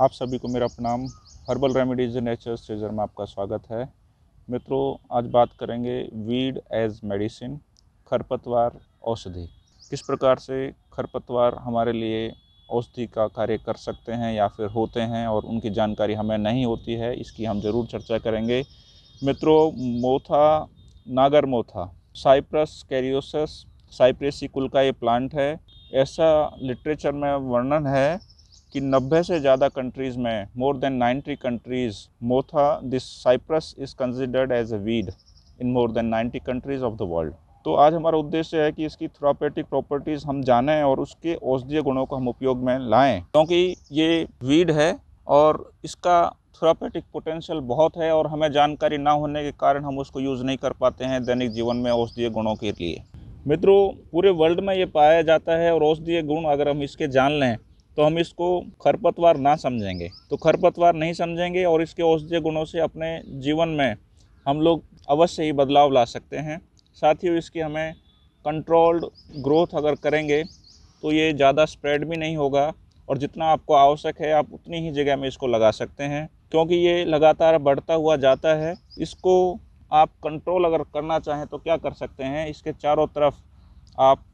आप सभी को मेरा प्रणाम हर्बल रेमेडीज नेचर ट्रेजर में आपका स्वागत है मित्रों आज बात करेंगे वीड एज मेडिसिन खरपतवार औषधि किस प्रकार से खरपतवार हमारे लिए औषधि का कार्य कर सकते हैं या फिर होते हैं और उनकी जानकारी हमें नहीं होती है इसकी हम ज़रूर चर्चा करेंगे मित्रों मोथा नागर मोथा साइप्रस कैरियोसस साइप्रेसी कुल का ये प्लांट है ऐसा लिटरेचर में वर्णन है कि 90 से ज़्यादा कंट्रीज़ में more than 90 countries motha this Cyperus is considered as a weed in more than 90 countries of the world तो आज हमारा उद्देश्य है कि इसकी थ्रोपेटिक प्रॉपर्टीज़ हम जानें और उसके औषधीय गुणों को हम उपयोग में लाएं क्योंकि तो ये वीड है और इसका थ्रोपेटिक पोटेंशियल बहुत है और हमें जानकारी ना होने के कारण हम उसको यूज़ नहीं कर पाते हैं दैनिक जीवन में औषधीय गुणों के लिए मित्रों पूरे वर्ल्ड में ये पाया जाता है और औषधीय गुण अगर हम इसके जान लें तो हम इसको खरपतवार ना समझेंगे तो खरपतवार नहीं समझेंगे और इसके औषधीय गुणों से अपने जीवन में हम लोग अवश्य ही बदलाव ला सकते हैं साथ ही इसकी हमें कंट्रोल्ड ग्रोथ अगर करेंगे तो ये ज़्यादा स्प्रेड भी नहीं होगा और जितना आपको आवश्यक है आप उतनी ही जगह में इसको लगा सकते हैं क्योंकि ये लगातार बढ़ता हुआ जाता है इसको आप कंट्रोल अगर करना चाहें तो क्या कर सकते हैं इसके चारों तरफ आप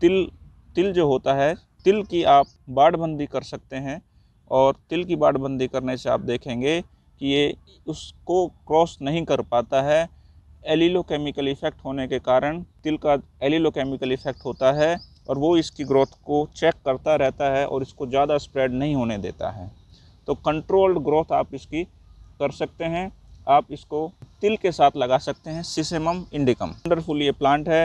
तिल तिल जो होता है तिल की आप बाड़बंदी कर सकते हैं और तिल की बाड़बंदी करने से आप देखेंगे कि ये उसको क्रॉस नहीं कर पाता है एलिलो केमिकल इफ़ेक्ट होने के कारण तिल का एलिलो केमिकल इफ़ेक्ट होता है और वो इसकी ग्रोथ को चेक करता रहता है और इसको ज़्यादा स्प्रेड नहीं होने देता है तो कंट्रोल्ड ग्रोथ आप इसकी कर सकते हैं आप इसको तिल के साथ लगा सकते हैं सिसेमम इंडिकम वंडरफुल ये प्लांट है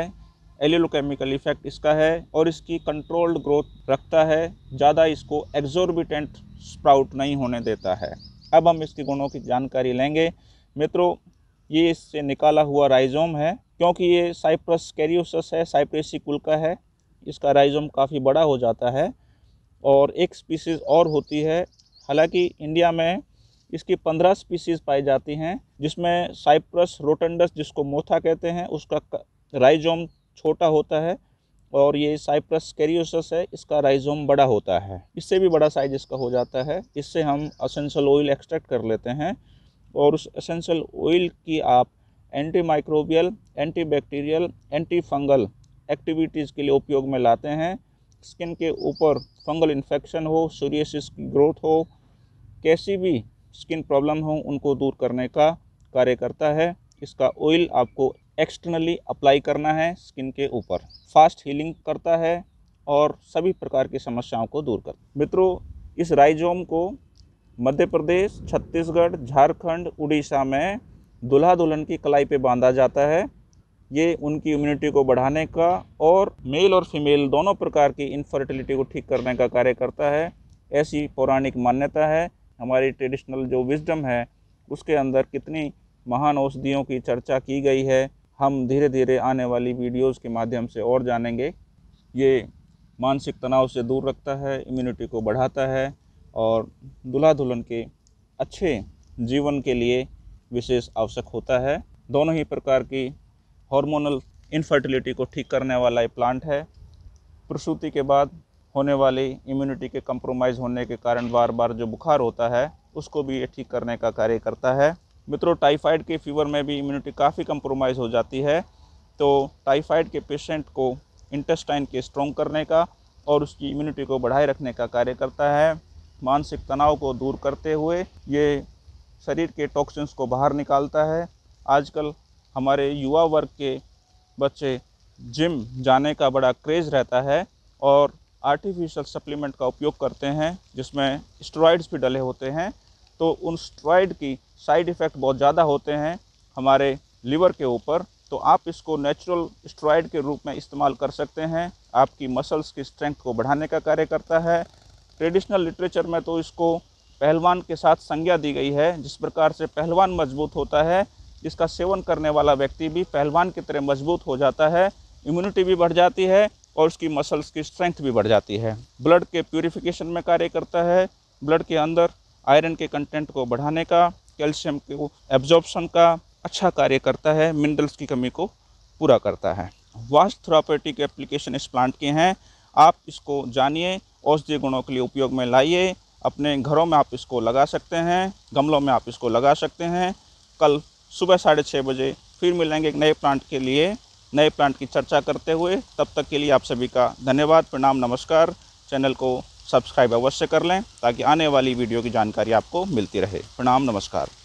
एलिलोकेमिकल इफेक्ट इसका है और इसकी कंट्रोल्ड ग्रोथ रखता है ज़्यादा इसको एग्जॉर्बिटेंट स्प्राउट नहीं होने देता है अब हम इसके गुणों की जानकारी लेंगे मित्रों ये इससे निकाला हुआ राइजोम है क्योंकि ये साइप्रस कैरियोसस है साइप्रेसी कुल का है इसका राइजोम काफ़ी बड़ा हो जाता है और एक स्पीसीज़ और होती है हालांकि इंडिया में इसकी पंद्रह स्पीसीज़ पाई जाती हैं जिसमें साइप्रस रोटेंडस जिसको मोथा कहते हैं उसका राइजोम छोटा होता है और ये साइप्रस कैरियोसस है इसका राइजोम बड़ा होता है इससे भी बड़ा साइज इसका हो जाता है इससे हम असेंशल ऑयल एक्सट्रैक्ट कर लेते हैं और उस असेंशल ऑयल की आप anti microbial anti bacterial anti fungal activities के लिए उपयोग में लाते हैं स्किन के ऊपर फंगल इन्फेक्शन हो सूर्यसिस की ग्रोथ हो कैसी भी स्किन प्रॉब्लम हो उनको दूर करने का कार्य करता है इसका ऑयल आपको एक्सटर्नली अप्लाई करना है स्किन के ऊपर फास्ट हीलिंग करता है और सभी प्रकार की समस्याओं को दूर कर मित्रों इस राइजोम को मध्य प्रदेश छत्तीसगढ़ झारखंड उड़ीसा में दुल्हा दुल्हन की कलाई पे बांधा जाता है ये उनकी इम्यूनिटी को बढ़ाने का और मेल और फीमेल दोनों प्रकार की इनफर्टिलिटी को ठीक करने का कार्य करता है ऐसी पौराणिक मान्यता है हमारी ट्रेडिशनल जो विजडम है उसके अंदर कितनी महान औषधियों की चर्चा की गई है हम धीरे धीरे आने वाली वीडियोस के माध्यम से और जानेंगे ये मानसिक तनाव से दूर रखता है इम्यूनिटी को बढ़ाता है और दुल्हा दुल्हन के अच्छे जीवन के लिए विशेष आवश्यक होता है दोनों ही प्रकार की हार्मोनल इनफर्टिलिटी को ठीक करने वाला ये प्लांट है प्रसूति के बाद होने वाली इम्यूनिटी के कंप्रोमाइज़ होने के कारण बार बार जो बुखार होता है उसको भी ये ठीक करने का कार्य करता है मित्रों टाइफाइड के फीवर में भी इम्यूनिटी काफ़ी कम्प्रोमाइज़ हो जाती है तो टाइफाइड के पेशेंट को इंटेस्टाइन के स्ट्रॉन्ग करने का और उसकी इम्यूनिटी को बढ़ाए रखने का कार्य करता है मानसिक तनाव को दूर करते हुए ये शरीर के टॉक्सिन्स को बाहर निकालता है आजकल हमारे युवा वर्ग के बच्चे जिम जाने का बड़ा क्रेज़ रहता है और आर्टिफिशियल सप्लीमेंट का उपयोग करते हैं जिसमें स्टेरॉइड्स भी डले होते हैं तो उन स्ट्रॉइड की साइड इफ़ेक्ट बहुत ज़्यादा होते हैं हमारे लीवर के ऊपर तो आप इसको नेचुरल स्ट्रॉइड के रूप में इस्तेमाल कर सकते हैं आपकी मसल्स की स्ट्रेंथ को बढ़ाने का कार्य करता है ट्रेडिशनल लिटरेचर में तो इसको पहलवान के साथ संज्ञा दी गई है जिस प्रकार से पहलवान मजबूत होता है इसका सेवन करने वाला व्यक्ति भी पहलवान की तरह मजबूत हो जाता है इम्यूनिटी भी बढ़ जाती है और उसकी मसल्स की स्ट्रेंथ भी बढ़ जाती है ब्लड के प्योरीफिकेशन में कार्य करता है ब्लड के अंदर आयरन के कंटेंट को बढ़ाने का कैल्शियम को एब्जॉर्बसन का अच्छा कार्य करता है मिनरल्स की कमी को पूरा करता है वास्ट थ्रापेटिक एप्लीकेशन इस प्लांट के हैं आप इसको जानिए औषधीय गुणों के लिए उपयोग में लाइए अपने घरों में आप इसको लगा सकते हैं गमलों में आप इसको लगा सकते हैं कल सुबह साढ़े छः बजे फिर मिलेंगे एक नए प्लांट के लिए नए प्लांट की चर्चा करते हुए तब तक के लिए आप सभी का धन्यवाद प्रणाम नमस्कार चैनल को सब्सक्राइब अवश्य कर लें ताकि आने वाली वीडियो की जानकारी आपको मिलती रहे प्रणाम नमस्कार